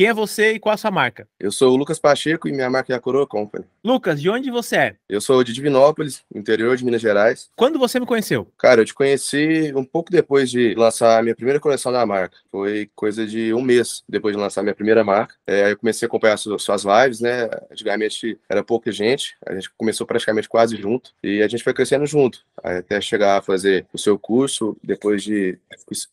Quem é você e qual a sua marca? Eu sou o Lucas Pacheco e minha marca é a Coroa Company. Lucas, de onde você é? Eu sou de Divinópolis, interior de Minas Gerais. Quando você me conheceu? Cara, eu te conheci um pouco depois de lançar a minha primeira coleção da marca. Foi coisa de um mês depois de lançar a minha primeira marca. É, eu comecei a acompanhar suas, suas lives, né? Antigamente era pouca gente, a gente começou praticamente quase junto e a gente foi crescendo junto, até chegar a fazer o seu curso depois de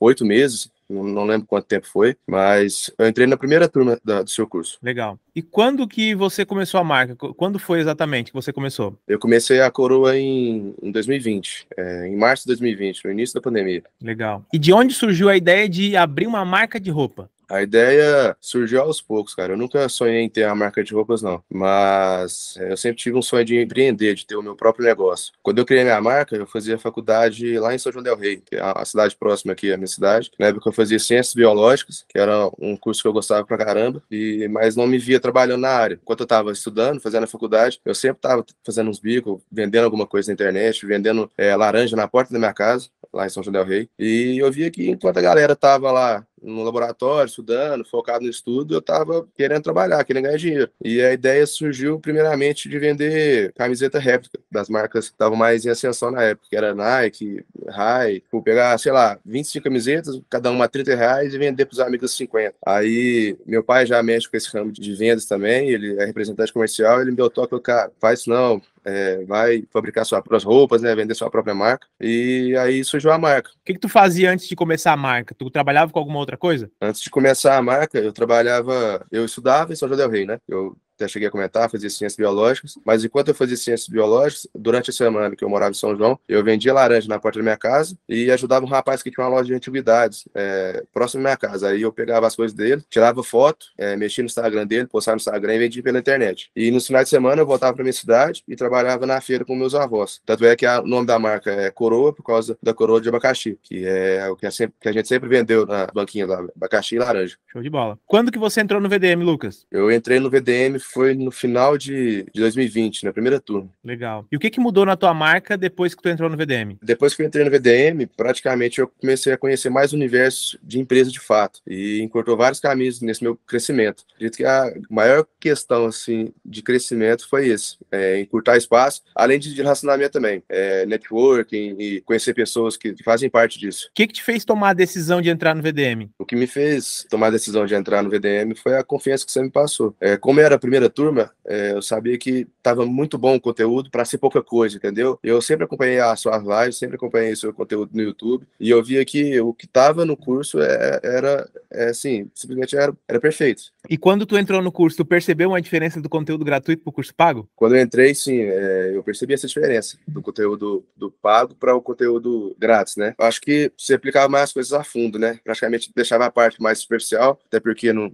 oito meses não, lembro quanto tempo foi, mas eu entrei na primeira turma da, do seu curso. Legal. E quando que você começou a marca? Quando foi exatamente que você começou? Eu comecei a Coroa em, em 2020, é, em março de 2020, no início da pandemia. Legal. E de onde surgiu a ideia de abrir uma marca de roupa? A ideia surgiu aos poucos, cara. Eu nunca sonhei em ter a marca de roupas, não. Mas eh, eu sempre tive um sonho de empreender, de ter o meu próprio negócio. Quando eu criei minha marca, eu fazia faculdade lá em São João del Rei, que é a cidade próxima aqui, a minha cidade. Na época eu fazia ciências biológicas, que era um curso que eu gostava pra caramba, e, mas não me via trabalhando na área. Enquanto eu tava estudando, fazendo a faculdade, eu sempre tava fazendo uns bicos, vendendo alguma coisa na internet, vendendo é, laranja na porta da minha casa, lá em São João del Rei. E eu via que enquanto a galera tava lá no laboratório, estudando, focado no estudo, eu estava querendo trabalhar, querendo ganhar dinheiro. E a ideia surgiu primeiramente de vender camiseta réplica das marcas que estavam mais em ascensão na época, que era Nike, Rai, vou pegar, sei lá, 25 camisetas, cada uma 30 reais e vender para os amigos 50. Aí, meu pai já mexe com esse ramo de vendas também, ele é representante comercial, ele me deu toque, cara, faz isso não, é, vai fabricar suas próprias roupas, né? Vender sua própria marca. E aí surgiu a marca. O que, que tu fazia antes de começar a marca? Tu trabalhava com alguma outra coisa? Antes de começar a marca, eu trabalhava, eu estudava em São José del Rei, né? Eu até cheguei a comentar, fazia ciências biológicas, mas enquanto eu fazia ciências biológicas, durante a semana que eu morava em São João, eu vendia laranja na porta da minha casa e ajudava um rapaz que tinha uma loja de antiguidades é, próximo da minha casa. Aí eu pegava as coisas dele, tirava foto, é, mexia no Instagram dele, postava no Instagram e vendia pela internet. E no final de semana eu voltava para minha cidade e trabalhava na feira com meus avós. Tanto é que a, o nome da marca é Coroa por causa da coroa de abacaxi, que é o que a, sempre, que a gente sempre vendeu na banquinha lá, abacaxi e laranja. Show de bola. Quando que você entrou no VDM, Lucas? Eu entrei no VDM foi no final de, de 2020, na primeira turma. Legal. E o que, que mudou na tua marca depois que tu entrou no VDM? Depois que eu entrei no VDM, praticamente eu comecei a conhecer mais o universo de empresa de fato e encurtou vários caminhos nesse meu crescimento. Acredito que a maior questão assim de crescimento foi esse, é, encurtar espaço, além de relacionamento também, é, networking e conhecer pessoas que fazem parte disso. O que, que te fez tomar a decisão de entrar no VDM? O que me fez tomar a decisão de entrar no VDM foi a confiança que você me passou. É, como era a primeira primeira turma, é, eu sabia que estava muito bom o conteúdo para ser pouca coisa, entendeu? Eu sempre acompanhei a sua live, sempre acompanhei seu conteúdo no YouTube e eu via que o que estava no curso eh, era, eh, assim, simplesmente era, era perfeito. E quando tu entrou no curso, tu percebeu uma diferença do conteúdo gratuito para o curso pago? Quando eu entrei, sim, é, eu percebi essa diferença do conteúdo do pago para o conteúdo grátis, né? Acho que você aplicava mais coisas a fundo, né? Praticamente deixava a parte mais superficial, até porque não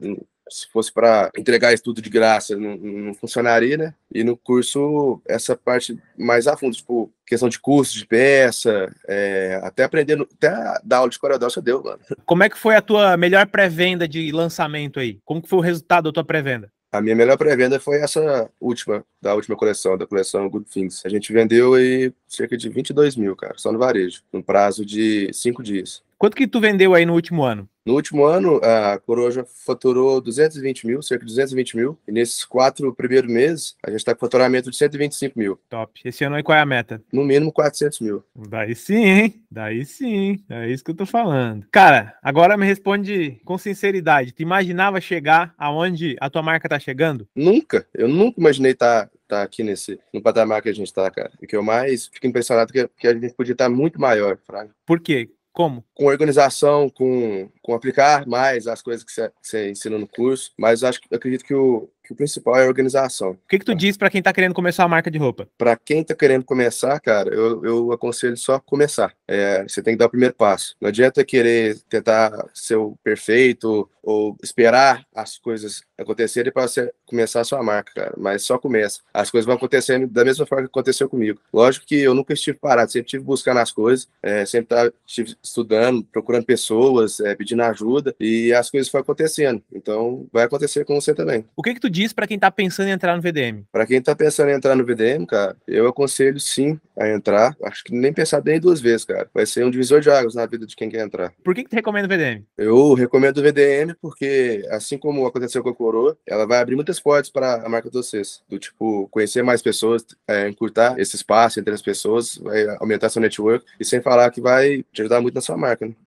se fosse para entregar estudo de graça, não, não, funcionaria, né? E no curso, essa parte mais a fundo, tipo, questão de curso, de peça, é, até aprender, até dar aula de coreodal deu, mano. Como é que foi a tua melhor pré-venda de lançamento aí? Como que foi o resultado da tua pré-venda? A minha melhor pré-venda foi essa última, da última coleção, da coleção Good Things. A gente vendeu aí cerca de 22 mil, cara, só no varejo, num prazo de cinco dias. Quanto que tu vendeu aí no último ano? No último ano, a Coroja faturou 220 mil, cerca de 220 mil. E nesses quatro primeiros meses, a gente está com faturamento de 125 mil. Top. Esse ano aí qual é a meta? No mínimo 400 mil. Daí sim, hein? Daí sim. É isso que eu tô falando. Cara, agora me responde com sinceridade. Tu imaginava chegar aonde a tua marca tá chegando? Nunca. Eu nunca imaginei estar. Tá, tá aqui nesse no patamar que a gente está, cara. E que eu mais fico impressionado é que, que a gente podia estar tá muito maior, Fraga. Por quê? Como? Com organização, com, com aplicar mais as coisas que você ensina no curso, mas acho acredito que o, que o principal é a organização. O que, que tu diz para quem está querendo começar a marca de roupa? Para quem está querendo começar, cara, eu, eu aconselho só começar. É, você tem que dar o primeiro passo. Não adianta querer tentar ser o perfeito ou esperar as coisas acontecerem para você começar a sua marca, cara. Mas só começa. As coisas vão acontecendo da mesma forma que aconteceu comigo. Lógico que eu nunca estive parado, sempre estive buscando as coisas, é, sempre tava, estive estudando, procurando pessoas, é, pedindo ajuda e as coisas foram acontecendo. Então vai acontecer com você também. O que que tu diz para quem está pensando em entrar no VDM? Para quem está pensando em entrar no VDM, cara, eu aconselho sim a entrar. Acho que nem pensar bem duas vezes, cara. Vai ser um divisor de águas na vida de quem quer entrar. Por que que tu recomenda o VDM? Eu recomendo o VDM grande, porque assim como aconteceu com a Coroa, ela vai abrir muitas portas para a marca de vocês. Do tipo, conhecer mais pessoas, é, encurtar esse espaço entre as pessoas, vai aumentar seu network, e sem falar que vai te ajudar muito na sua marca. Né?